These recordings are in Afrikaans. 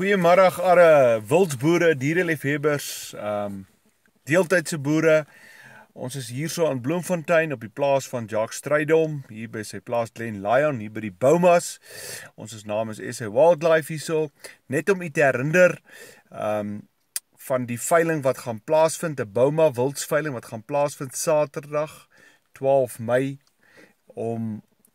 Goeiemôre arre wildsboere, diereliefhebbers, ehm um, deeltydse boere. Ons is hierso aan Bloemfontein op die plaas van Jacques Strydom, hier by sy plaas Glen Lion hier by die Boumas. Ons is naam is SA Wildlife hierso, net om u te herinner ehm um, van die veiling wat gaan plaasvind, 'n Bouma wildsveiling wat gaan plaasvind Saterdag 12 Mei om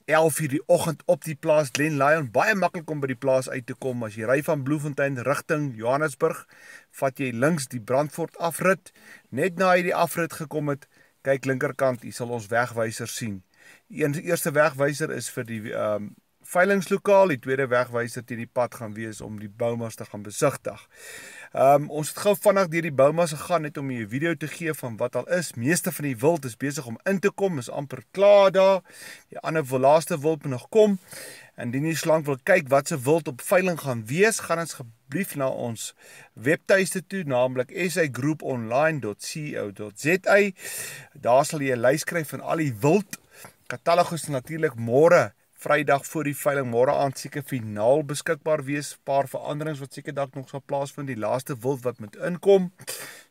11:00 die oggend op die plaas Glen Lyon baie maklik om by die plaas uit te kom as jy ry van Bloemfontein rigting Johannesburg vat jy links die Brandfort afrit net na jy die afrit gekom het kyk linkerkant jy sal ons wegwysers sien die eerste wegwyser is vir die ehm um, veilingslokaal die tweede wegwyser hierdie pad gaan wees om die boumas te gaan besigtig. Ehm um, ons het gou vanaand deur die boumas gegaan net om 'n video te gee van wat al is. Meeste van die wild is besig om in te kom, is amper klaar daar. Die ander wil laaste wild nog kom. Indien jy slank wil kyk wat se wild op veiling gaan wees, gaan ons asseblief na ons webtuiste toe, naamlik sigroeponline.co.za. Daar sal jy 'n lys kry van al die wild katalogus natuurlik môre Vrydag voor die veiling môre aand seker finaal beskikbaar wees. Paar veranderings wat seker dalk nog sal plaasvind die laaste wild wat met inkom.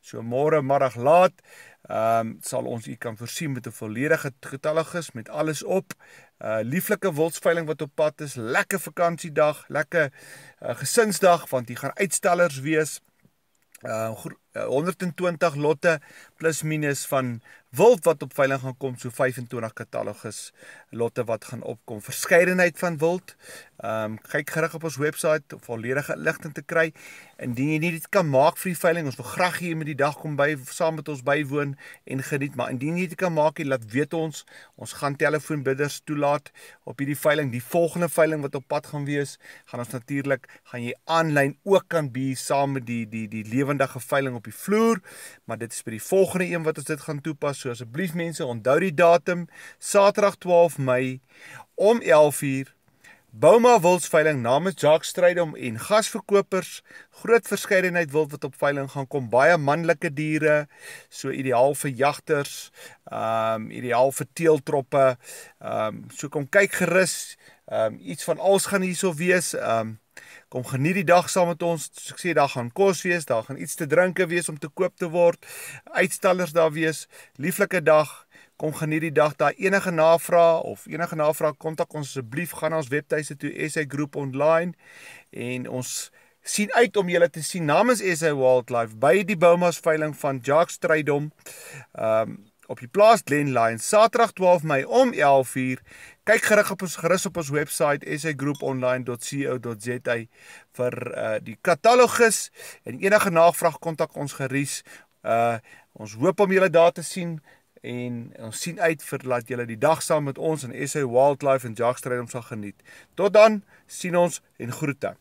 So môre middag laat, ehm um, sal ons u kan voorsien met 'n volledige getalligis met alles op. 'n uh, eh, Lieflike wildsveiling wat op pad is. Lekker vakansiedag, lekker uh, gesinsdag want hier gaan uitstallers wees. Ehm uh, 120 eh, lotte plus minus van wild wat op veiling gaan kom, so 25 katalogus lotte wat gaan opkom. Verskeidenheid van wild. Ehm um, kyk gerig op ons webwerf om volledige ligting te kry. Indien jy nie dit kan maak vir die veiling, ons wil graag hê jy moet die dag kom by saam met ons bywoon en geniet, maar indien jy dit kan maak, laat weet ons. Ons gaan telefoonbidders toelaat op hierdie veiling. Die volgende veiling wat op pad gaan wees, gaan ons natuurlik gaan jy aanlyn ook kan wees saam met die die die lewendige veiling op op die vloer, maar dit is by die volgende een wat ons dit gaan toepas. So asseblief mense, onthou die datum, Saterdag 12 Mei om 11:00 Bouma Wildsveiling namens Jacques Strydom en gasverkopers, groot verskeidenheid wild wat op veiling gaan kom, baie manlike diere, so ideaal vir jagters, ehm um, ideaal vir teeltroppe. Ehm um, so kom kyk gerus. Ehm um, iets van alles gaan hierso wees. Ehm um, Kom geniet die dag saam met ons. Soos ek sê, daar gaan kos wees, daar gaan iets te drinke wees om te koop te word. Uitstallers daar wees. Lieflike dag. Kom geniet die dag. Daar enige navrae of enige navrae kontak ons asseblief gaan na ons webtuise toe SA Group online en ons sien uit om julle te sien namens SA Wildlife by die Bouma's veiling van Jacques Strydom. Ehm um, op die plaas Glen Lyon Saterdag 12 Mei om 11:00. Kyk gerig op ons gerus op ons webwerf sagroeponline.co.za vir uh, die katalogus en enige navraag kontak ons gerus. Uh eh, ons hoop om julle daar te sien en ons sien uit vir laat julle die dag saam met ons in SA Wildlife en Jagstryd om sal geniet. Tot dan, sien ons en groete.